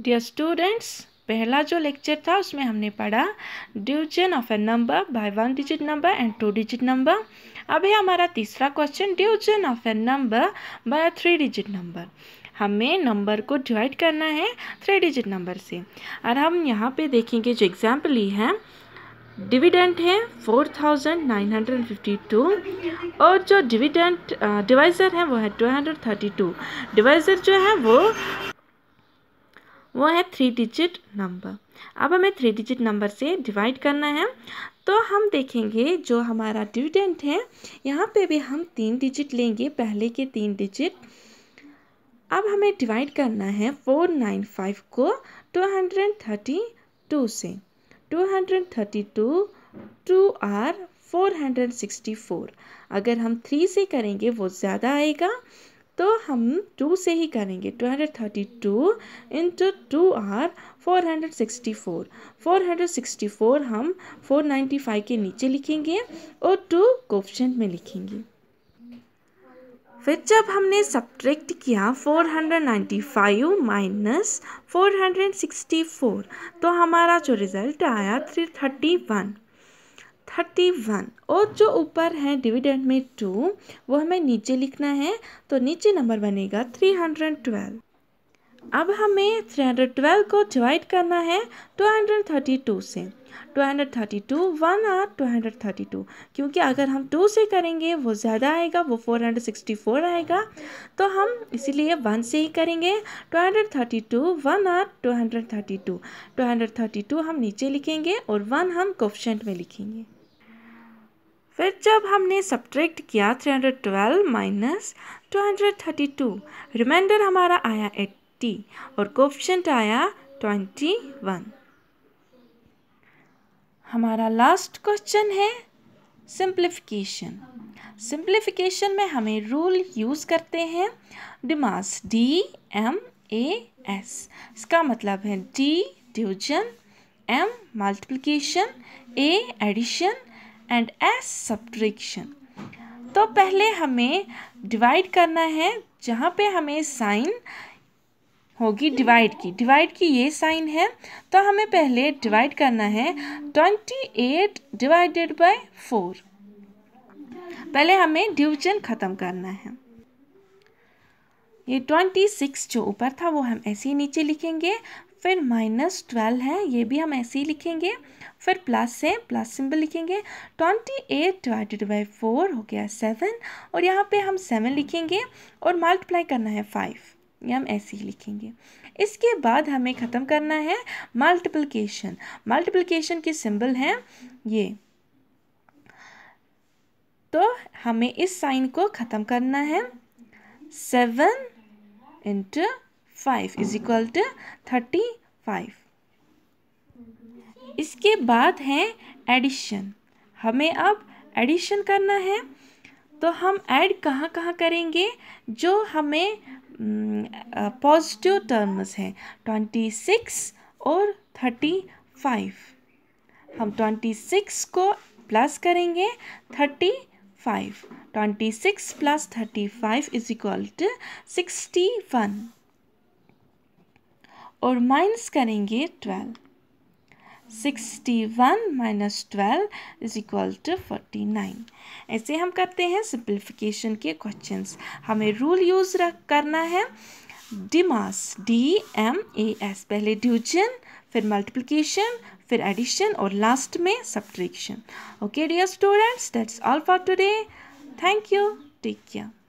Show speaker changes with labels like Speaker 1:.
Speaker 1: dear students पहला जो lecture था उसमें हमने पढ़ा division of a number by one digit number and two digit number अब है हमारा तीसरा question division of a number by three digit number हमें नंबर को डिवाइड करना है थ्री डिजिट नंबर से और हम यहाँ पे देखेंगे जो एग्जाम्पल ये है डिविडेंट है four thousand nine hundred fifty two और जो डिविडेंट डिवाइज़र है वो है two hundred thirty two divisor जो है वो वो है थ्री डिजिट नंबर अब हमें थ्री डिजिट नंबर से डिवाइड करना है तो हम देखेंगे जो हमारा डिविडेंट है यहाँ पे भी हम तीन डिजिट लेंगे पहले के तीन डिजिट अब हमें डिवाइड करना है फोर नाइन फाइव को टू हंड्रेड थर्टी टू से two hundred thirty two two are four hundred sixty four अगर हम थ्री से करेंगे वो ज़्यादा आएगा तो हम टू से ही करेंगे two hundred thirty two into two are four hundred sixty four four hundred sixty four हम फोर नाइन्टी फाइव के नीचे लिखेंगे और टू कोप्शन में लिखेंगे फिर जब हमने सब्ट्रैक्ट किया 495 माइनस 464 तो हमारा जो रिज़ल्ट आया 331 थर्टी वन और जो ऊपर है डिविडेंड में टू वो हमें नीचे लिखना है तो नीचे नंबर बनेगा थ्री हंड्रेड ट्वेल्व अब हमें थ्री हंड्रेड ट्वेल्व को डिवाइड करना है टू हंड्रेड थर्टी टू से two hundred thirty two one are two hundred thirty two क्योंकि अगर हम टू से करेंगे वो ज़्यादा आएगा वो फोर हंड्रेड सिक्सटी फोर आएगा तो हम इसीलिए वन से ही करेंगे two hundred thirty two one are two hundred thirty two two hundred thirty two हम नीचे लिखेंगे और वन हम क्वेश्चन में लिखेंगे फिर जब हमने सब्ट्रैक्ट किया 312 hundred twelve minus two hundred thirty two remainder हमारा आया 80 और कोफिशेंट आया ट्वेंटी वन हमारा लास्ट क्वेश्चन है सिंप्लीफिकेशन सिंप्लीफिकेशन में हमें रूल यूज़ करते हैं DMAS D M A S इसका मतलब है D division M multiplication A addition and S subtraction तो पहले हमें डिवाइड करना है जहाँ पे हमें साइन होगी डिवाइड की डिवाइड की ये साइन है तो हमें पहले डिवाइड करना है twenty eight divided by four पहले हमें डिवीजन ख़त्म करना है ये ट्वेंटी सिक्स जो ऊपर था वो हम ऐसे ही नीचे लिखेंगे फिर माइनस ट्वेल्व है ये भी हम ऐसे ही लिखेंगे फिर प्लस से प्लस सिंबल लिखेंगे twenty eight divided by four हो गया सेवन और यहाँ पे हम सेवन लिखेंगे और मल्टीप्लाई करना है फाइव ये हम ऐसे ही लिखेंगे इसके बाद हमें ख़त्म करना है मल्टीप्लिकेशन मल्टीप्लिकेशन के सिंबल हैं ये तो हमें इस साइन को ख़त्म करना है seven into five is equal to thirty five इसके बाद है एडिशन हमें अब एडिशन करना है तो हम ऐड कहाँ कहाँ करेंगे जो हमें पॉजिटिव टर्म्स हैं ट्वेंटी सिक्स और थर्टी फाइव हम ट्वेंटी सिक्स को प्लस करेंगे thirty five twenty six plus thirty five is equal to sixty one और माइनस करेंगे twelve sixty one minus twelve is equal to forty nine ऐसे हम करते हैं सिंप्लीफिकेशन के क्वेश्चंस हमें रूल यूज़ करना है DMAS D M A S पहले ड्यूजन फिर मल्टीप्लिकेशन फिर एडिशन और लास्ट में subtraction okay dear students that's all for today thank you take care